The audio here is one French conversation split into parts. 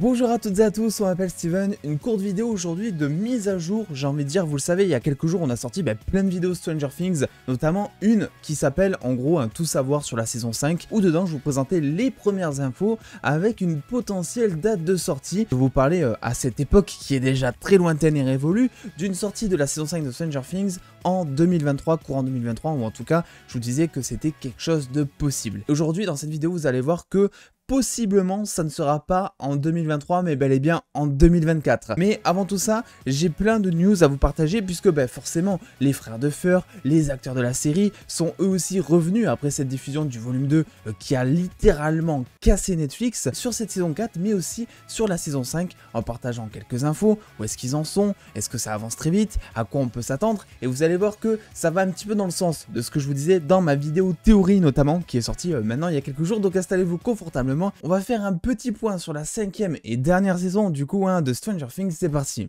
Bonjour à toutes et à tous, on m'appelle Steven, une courte vidéo aujourd'hui de mise à jour, j'ai envie de dire, vous le savez, il y a quelques jours on a sorti bah, plein de vidéos Stranger Things, notamment une qui s'appelle en gros un tout savoir sur la saison 5, où dedans je vous présentais les premières infos avec une potentielle date de sortie. Je vous parler euh, à cette époque qui est déjà très lointaine et révolue, d'une sortie de la saison 5 de Stranger Things en 2023, courant 2023, ou en tout cas je vous disais que c'était quelque chose de possible. Aujourd'hui dans cette vidéo vous allez voir que possiblement ça ne sera pas en 2023 mais bel et bien en 2024. Mais avant tout ça, j'ai plein de news à vous partager puisque ben, forcément les frères de Feur, les acteurs de la série sont eux aussi revenus après cette diffusion du volume 2 euh, qui a littéralement cassé Netflix sur cette saison 4 mais aussi sur la saison 5 en partageant quelques infos, où est-ce qu'ils en sont, est-ce que ça avance très vite, à quoi on peut s'attendre et vous allez voir que ça va un petit peu dans le sens de ce que je vous disais dans ma vidéo théorie notamment qui est sortie euh, maintenant il y a quelques jours donc installez-vous confortablement on va faire un petit point sur la cinquième et dernière saison du coup hein, de Stranger Things, c'est parti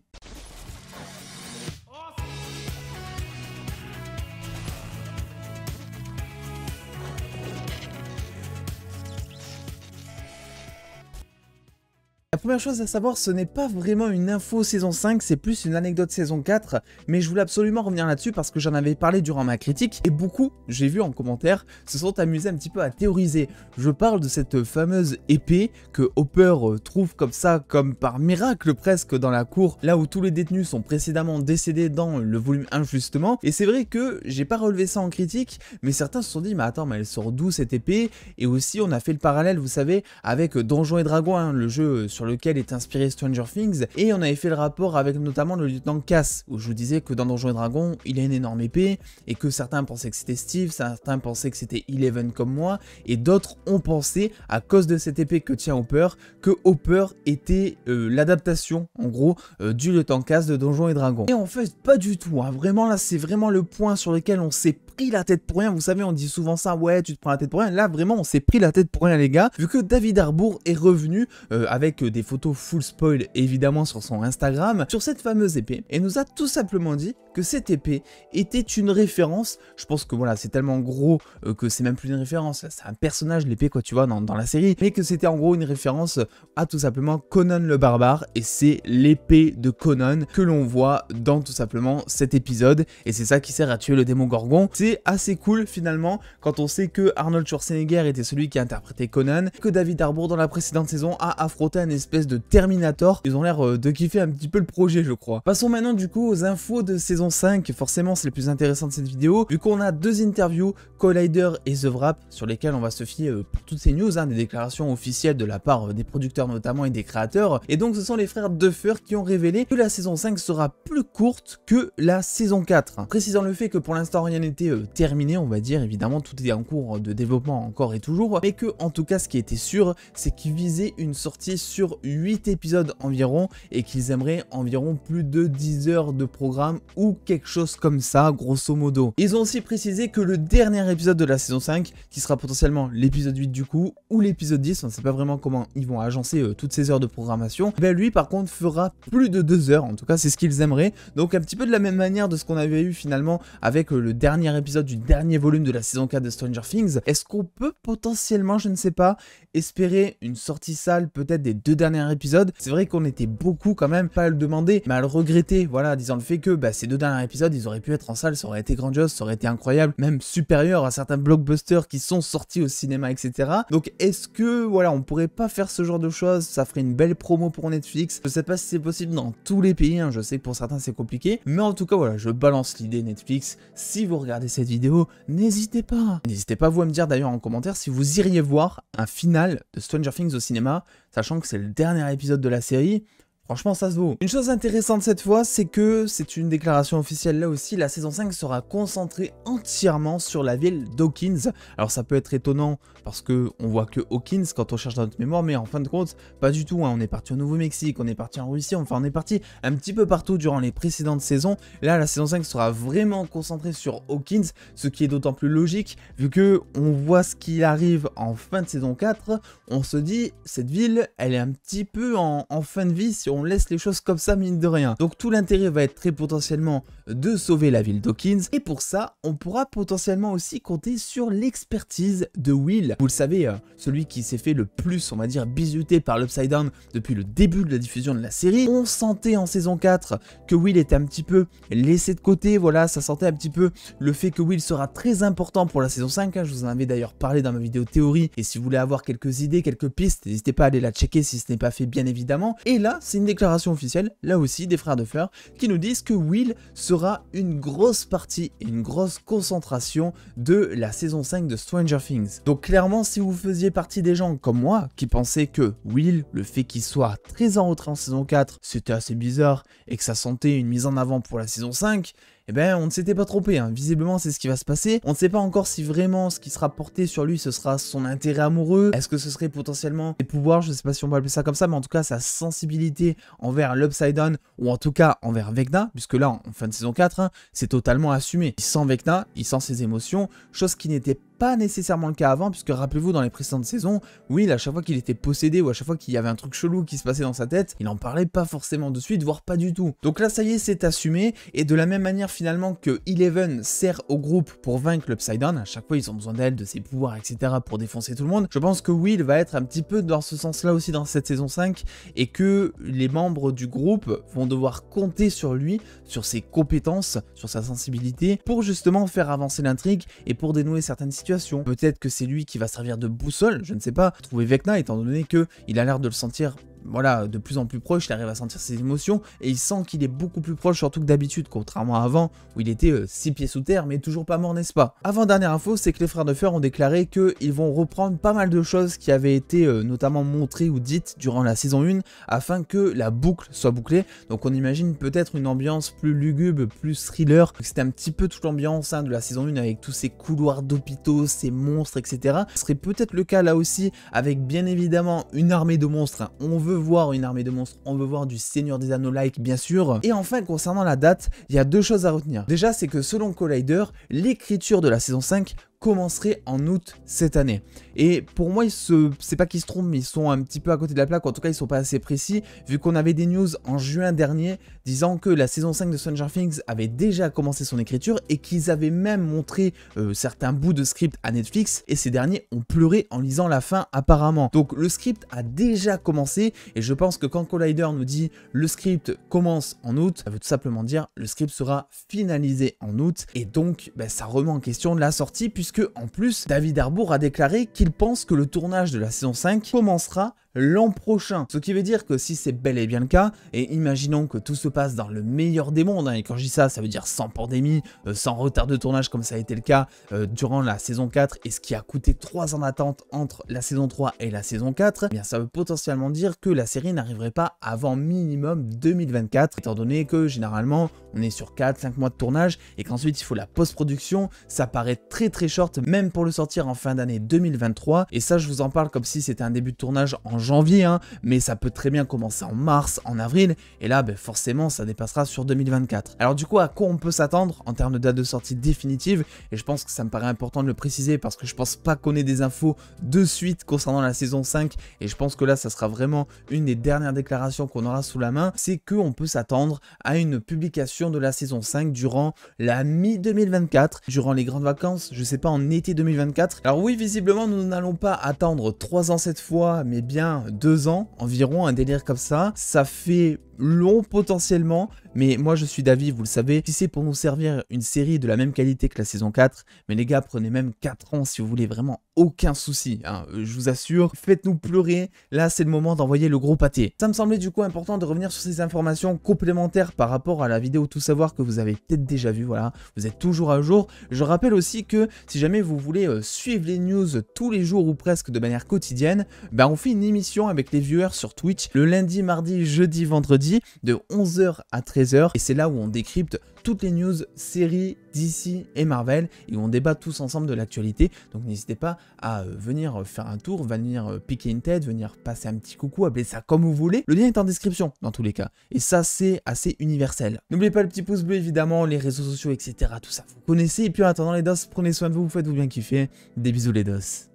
La première chose à savoir, ce n'est pas vraiment une info saison 5, c'est plus une anecdote saison 4, mais je voulais absolument revenir là-dessus parce que j'en avais parlé durant ma critique, et beaucoup, j'ai vu en commentaire, se sont amusés un petit peu à théoriser. Je parle de cette fameuse épée que Hopper euh, trouve comme ça, comme par miracle presque dans la cour, là où tous les détenus sont précédemment décédés dans le volume 1 justement, et c'est vrai que j'ai pas relevé ça en critique, mais certains se sont dit, mais attends, mais elle sort d'où cette épée Et aussi, on a fait le parallèle, vous savez, avec Donjons et Dragons, hein, le jeu sur lequel est inspiré Stranger Things, et on avait fait le rapport avec notamment le lieutenant Cass, où je vous disais que dans *Donjon et Dragon*, il a une énorme épée, et que certains pensaient que c'était Steve, certains pensaient que c'était Eleven comme moi, et d'autres ont pensé, à cause de cette épée que tient Hopper, que Hopper était euh, l'adaptation, en gros, euh, du lieutenant Cass de Donjons et Dragon*. Et en fait, pas du tout, hein. vraiment là, c'est vraiment le point sur lequel on sait pris la tête pour rien. Vous savez, on dit souvent ça, ouais, tu te prends la tête pour rien. Là, vraiment, on s'est pris la tête pour rien, les gars. Vu que David Harbour est revenu euh, avec euh, des photos full spoil, évidemment, sur son Instagram, sur cette fameuse épée, et nous a tout simplement dit que cette épée était une référence. Je pense que voilà, c'est tellement gros euh, que c'est même plus une référence. C'est un personnage, l'épée, quoi, tu vois, dans, dans la série. Mais que c'était en gros une référence à tout simplement Conan le barbare. Et c'est l'épée de Conan que l'on voit dans tout simplement cet épisode. Et c'est ça qui sert à tuer le démon Gorgon assez cool finalement quand on sait que Arnold Schwarzenegger était celui qui a interprété Conan, que David Harbour dans la précédente saison a affronté un espèce de Terminator. Ils ont l'air euh, de kiffer un petit peu le projet je crois. Passons maintenant du coup aux infos de saison 5, forcément c'est le plus intéressant de cette vidéo, vu qu'on a deux interviews, Collider et The Wrap, sur lesquelles on va se fier euh, pour toutes ces news, hein, des déclarations officielles de la part euh, des producteurs notamment et des créateurs. Et donc ce sont les frères Duffer qui ont révélé que la saison 5 sera plus courte que la saison 4, précisant le fait que pour l'instant rien n'était euh, terminé, on va dire. Évidemment, tout est en cours de développement encore et toujours. Mais que, en tout cas, ce qui était sûr, c'est qu'ils visaient une sortie sur 8 épisodes environ et qu'ils aimeraient environ plus de 10 heures de programme ou quelque chose comme ça, grosso modo. Ils ont aussi précisé que le dernier épisode de la saison 5, qui sera potentiellement l'épisode 8 du coup, ou l'épisode 10, on ne sait pas vraiment comment ils vont agencer euh, toutes ces heures de programmation, ben lui par contre fera plus de 2 heures, en tout cas c'est ce qu'ils aimeraient. Donc un petit peu de la même manière de ce qu'on avait eu finalement avec euh, le dernier épisode épisode du dernier volume de la saison 4 de Stranger Things, est-ce qu'on peut potentiellement, je ne sais pas, espérer une sortie sale peut-être des deux derniers épisodes C'est vrai qu'on était beaucoup quand même, pas à le demander, mais à le regretter, voilà, disant le fait que bah, ces deux derniers épisodes, ils auraient pu être en salle, ça aurait été grandiose, ça aurait été incroyable, même supérieur à certains blockbusters qui sont sortis au cinéma, etc. Donc est-ce que, voilà, on pourrait pas faire ce genre de choses Ça ferait une belle promo pour Netflix. Je sais pas si c'est possible dans tous les pays, hein, je sais que pour certains c'est compliqué, mais en tout cas, voilà, je balance l'idée Netflix. Si vous regardez cette vidéo, n'hésitez pas. N'hésitez pas vous à me dire d'ailleurs en commentaire si vous iriez voir un final de Stranger Things au cinéma, sachant que c'est le dernier épisode de la série. Franchement, ça se vaut. Une chose intéressante cette fois, c'est que, c'est une déclaration officielle là aussi, la saison 5 sera concentrée entièrement sur la ville d'Hawkins. Alors ça peut être étonnant parce que on voit que Hawkins quand on cherche dans notre mémoire, mais en fin de compte, pas du tout. Hein. On est parti au Nouveau-Mexique, on est parti en Russie, enfin on est parti un petit peu partout durant les précédentes saisons. Là, la saison 5 sera vraiment concentrée sur Hawkins, ce qui est d'autant plus logique vu que on voit ce qu'il arrive en fin de saison 4. On se dit, cette ville, elle est un petit peu en, en fin de vie si on on laisse les choses comme ça mine de rien. Donc tout l'intérêt va être très potentiellement de sauver la ville d'Hawkins et pour ça on pourra potentiellement aussi compter sur l'expertise de Will. Vous le savez, euh, celui qui s'est fait le plus on va dire bizuté par l'Upside Down depuis le début de la diffusion de la série. On sentait en saison 4 que Will était un petit peu laissé de côté, voilà ça sentait un petit peu le fait que Will sera très important pour la saison 5, hein. je vous en avais d'ailleurs parlé dans ma vidéo théorie et si vous voulez avoir quelques idées, quelques pistes, n'hésitez pas à aller la checker si ce n'est pas fait bien évidemment. Et là c'est une déclaration officielle, là aussi des frères de fleurs, qui nous disent que Will sera une grosse partie une grosse concentration de la saison 5 de Stranger Things. Donc clairement, si vous faisiez partie des gens comme moi, qui pensaient que Will, le fait qu'il soit très en retrait en saison 4, c'était assez bizarre, et que ça sentait une mise en avant pour la saison 5, eh ben on ne s'était pas trompé, hein. visiblement c'est ce qui va se passer. On ne sait pas encore si vraiment ce qui sera porté sur lui ce sera son intérêt amoureux, est-ce que ce serait potentiellement des pouvoirs, je ne sais pas si on peut appeler ça comme ça, mais en tout cas sa sensibilité envers l'Upside Down ou en tout cas envers Vecna, puisque là en fin de saison 4, hein, c'est totalement assumé. Il sent Vecna, il sent ses émotions, chose qui n'était pas nécessairement le cas avant, puisque rappelez-vous dans les précédentes saisons, Will à chaque fois qu'il était possédé ou à chaque fois qu'il y avait un truc chelou qui se passait dans sa tête, il en parlait pas forcément de suite, voire pas du tout. Donc là ça y est, c'est assumé, et de la même manière finalement que Eleven sert au groupe pour vaincre le Down, à chaque fois ils ont besoin d'elle, de ses pouvoirs, etc. pour défoncer tout le monde, je pense que Will va être un petit peu dans ce sens-là aussi dans cette saison 5, et que les membres du groupe vont devoir compter sur lui, sur ses compétences, sur sa sensibilité, pour justement faire avancer l'intrigue et pour dénouer certaines situations Peut-être que c'est lui qui va servir de boussole, je ne sais pas, trouver Vecna étant donné que il a l'air de le sentir voilà, de plus en plus proche, il arrive à sentir ses émotions et il sent qu'il est beaucoup plus proche surtout que d'habitude, contrairement à avant où il était 6 euh, pieds sous terre mais toujours pas mort, n'est-ce pas Avant dernière info, c'est que les frères de fer ont déclaré qu'ils vont reprendre pas mal de choses qui avaient été euh, notamment montrées ou dites durant la saison 1 afin que la boucle soit bouclée. Donc on imagine peut-être une ambiance plus lugubre, plus thriller. C'était un petit peu toute l'ambiance hein, de la saison 1 avec tous ces couloirs d'hôpitaux, ces monstres, etc. Ce serait peut-être le cas là aussi avec bien évidemment une armée de monstres. Hein. On veut voir une armée de monstres, on veut voir du Seigneur des Anneaux-like bien sûr. Et enfin concernant la date, il y a deux choses à retenir. Déjà c'est que selon Collider, l'écriture de la saison 5 commencerait en août cette année. Et pour moi, c'est pas qu'ils se trompent, mais ils sont un petit peu à côté de la plaque, en tout cas ils sont pas assez précis, vu qu'on avait des news en juin dernier disant que la saison 5 de Stranger Things avait déjà commencé son écriture et qu'ils avaient même montré euh, certains bouts de script à Netflix et ces derniers ont pleuré en lisant la fin apparemment. Donc le script a déjà commencé et je pense que quand Collider nous dit le script commence en août, ça veut tout simplement dire le script sera finalisé en août et donc ben, ça remet en question la sortie puisque en plus, David Harbour a déclaré qu'il pense que le tournage de la saison 5 commencera l'an prochain. Ce qui veut dire que si c'est bel et bien le cas, et imaginons que tout se passe dans le meilleur des mondes, hein, et quand je dis ça, ça veut dire sans pandémie, euh, sans retard de tournage comme ça a été le cas euh, durant la saison 4, et ce qui a coûté 3 ans d'attente entre la saison 3 et la saison 4, eh bien ça veut potentiellement dire que la série n'arriverait pas avant minimum 2024, étant donné que généralement on est sur 4-5 mois de tournage, et qu'ensuite il faut la post-production, ça paraît très très même pour le sortir en fin d'année 2023. Et ça, je vous en parle comme si c'était un début de tournage en janvier, hein. mais ça peut très bien commencer en mars, en avril, et là, ben, forcément, ça dépassera sur 2024. Alors du coup, à quoi on peut s'attendre en termes de date de sortie définitive Et je pense que ça me paraît important de le préciser parce que je pense pas qu'on ait des infos de suite concernant la saison 5, et je pense que là, ça sera vraiment une des dernières déclarations qu'on aura sous la main, c'est que on peut s'attendre à une publication de la saison 5 durant la mi-2024, durant les grandes vacances, je sais pas en été 2024. Alors oui, visiblement, nous n'allons pas attendre 3 ans cette fois, mais bien 2 ans environ, un délire comme ça. Ça fait long potentiellement, mais moi je suis d'avis, vous le savez, si c'est pour nous servir une série de la même qualité que la saison 4, mais les gars, prenez même 4 ans si vous voulez vraiment aucun souci, hein. euh, je vous assure, faites-nous pleurer, là c'est le moment d'envoyer le gros pâté. Ça me semblait du coup important de revenir sur ces informations complémentaires par rapport à la vidéo Tout Savoir que vous avez peut-être déjà vue. voilà, vous êtes toujours à jour. Je rappelle aussi que si jamais vous voulez euh, suivre les news tous les jours ou presque de manière quotidienne, ben on fait une émission avec les viewers sur Twitch le lundi, mardi, jeudi, vendredi de 11h à 13h et c'est là où on décrypte toutes les news séries DC et Marvel et où on débat tous ensemble de l'actualité. Donc n'hésitez pas à euh, venir euh, faire un tour, venir euh, piquer une tête, venir passer un petit coucou, appeler ça comme vous voulez. Le lien est en description dans tous les cas. Et ça, c'est assez universel. N'oubliez pas le petit pouce bleu, évidemment, les réseaux sociaux, etc. Tout ça, vous connaissez. Et puis en attendant les dos, prenez soin de vous, vous faites-vous bien kiffer. Des bisous les dos.